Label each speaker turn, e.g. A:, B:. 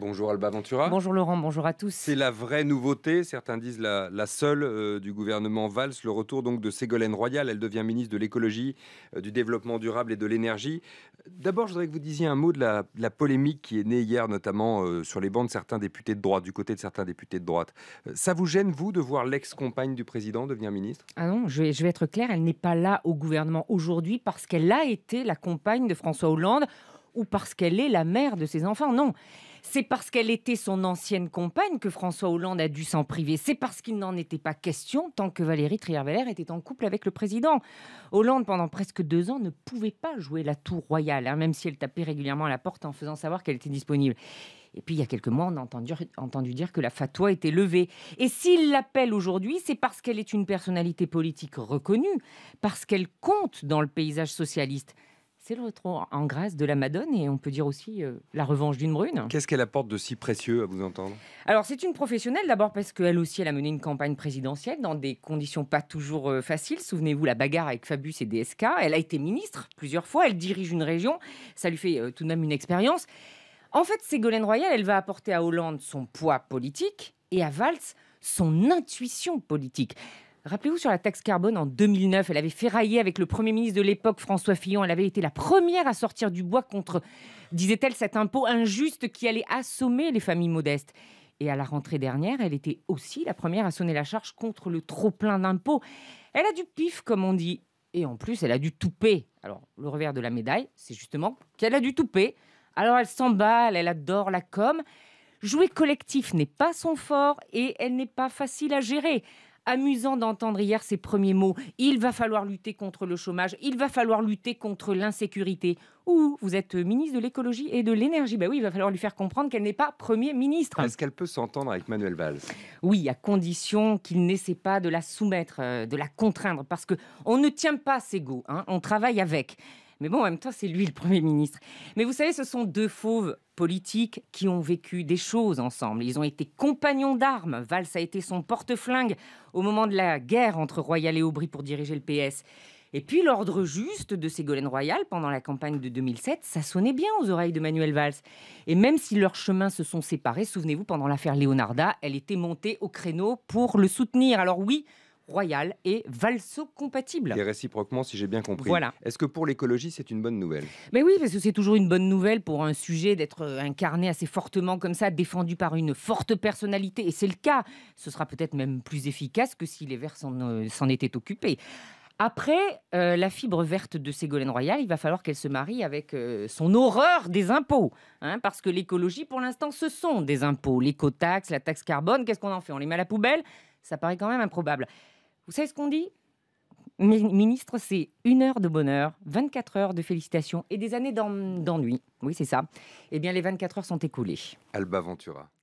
A: Bonjour Alba Ventura. Bonjour Laurent, bonjour à tous. C'est la vraie nouveauté, certains disent la, seule euh, du gouvernement Valls, le retour donc de Ségolène Royal. Elle devient ministre de l'écologie, euh, du développement durable et de l'énergie. D'abord, je voudrais que vous disiez un mot de la, polémique qui est née hier, notamment euh, sur les bancs de certains députés de droite, du côté de certains députés de droite. ça vous gêne, vous, de voir l'ex-compagne du président devenir ministre
B: Ah non, je vais, je vais être clair elle n'est pas là au gouvernement aujourd'hui parce qu'elle a été la compagne de François Hollande ou parce qu'elle est la mère de ses enfants. Non, c'est parce qu'elle était son ancienne compagne que François Hollande a dû s'en priver. C'est parce qu'il n'en était pas question tant que Valérie Trierweiler était en couple avec le président. Hollande, pendant presque deux ans, ne pouvait pas jouer la tour royale, hein, même si elle tapait régulièrement à la porte en faisant savoir qu'elle était disponible. Et puis, il y a quelques mois, on a entendu dire que la fatwa était levée. Et s'il l'appelle aujourd'hui, c'est parce qu'elle est une personnalité politique reconnue, parce qu'elle compte dans le paysage socialiste c'est le retour en grâce de la Madone et on peut dire aussi euh, la revanche d'une brune.
A: Qu'est-ce qu'elle apporte de si précieux à vous entendre
B: Alors c'est une professionnelle d'abord parce qu'elle aussi elle a mené une campagne présidentielle dans des conditions pas toujours euh, faciles. Souvenez-vous la bagarre avec Fabius et DSK. Elle a été ministre plusieurs fois. Elle dirige une région. Ça lui fait euh, tout de même une expérience. En fait, Ségolène Royal, elle va apporter à Hollande son poids politique et à Valls son intuition politique. Rappelez-vous sur la taxe carbone en 2009, elle avait ferraillé avec le Premier ministre de l'époque, François Fillon. Elle avait été la première à sortir du bois contre, disait-elle, cet impôt injuste qui allait assommer les familles modestes. Et à la rentrée dernière, elle était aussi la première à sonner la charge contre le trop-plein d'impôts. Elle a du pif, comme on dit. Et en plus, elle a du toupet. Alors, le revers de la médaille, c'est justement qu'elle a du toupet. Alors, elle s'emballe, elle adore la com. Jouer collectif n'est pas son fort et elle n'est pas facile à gérer amusant d'entendre hier ces premiers mots. Il va falloir lutter contre le chômage, il va falloir lutter contre l'insécurité. Ou vous êtes ministre de l'écologie et de l'énergie. Ben oui, il va falloir lui faire comprendre qu'elle n'est pas Premier ministre. Est-ce qu'elle peut s'entendre avec Manuel Valls Oui, à condition qu'il n'essaie pas de la soumettre, euh, de la contraindre, parce que on ne tient pas ses goûts, hein. on travaille avec. Mais bon, en même temps, c'est lui le Premier ministre. Mais vous savez, ce sont deux fauves politiques qui ont vécu des choses ensemble. Ils ont été compagnons d'armes. Valls a été son porte-flingue au moment de la guerre entre Royal et Aubry pour diriger le PS. Et puis l'ordre juste de Ségolène Royal pendant la campagne de 2007, ça sonnait bien aux oreilles de Manuel Valls. Et même si leurs chemins se sont séparés, souvenez-vous, pendant l'affaire Leonarda, elle était montée au créneau pour le soutenir. Alors oui, Royal et valso-compatible. Et
A: réciproquement, si j'ai bien compris. Voilà. Est-ce que pour l'écologie, c'est une bonne nouvelle
B: Mais oui, parce que c'est toujours une bonne nouvelle pour un sujet d'être incarné assez fortement comme ça, défendu par une forte personnalité. Et c'est le cas. Ce sera peut-être même plus efficace que si les Verts s'en euh, étaient occupés. Après euh, la fibre verte de Ségolène Royal, il va falloir qu'elle se marie avec euh, son horreur des impôts. Hein, parce que l'écologie, pour l'instant, ce sont des impôts. L'écotaxe, la taxe carbone, qu'est-ce qu'on en fait On les met à la poubelle Ça paraît quand même improbable. Vous savez ce qu'on dit Ministre, c'est une heure de bonheur, 24 heures de félicitations et des années d'ennui. Oui, c'est ça. Eh bien, les 24 heures sont écoulées.
A: Alba Ventura.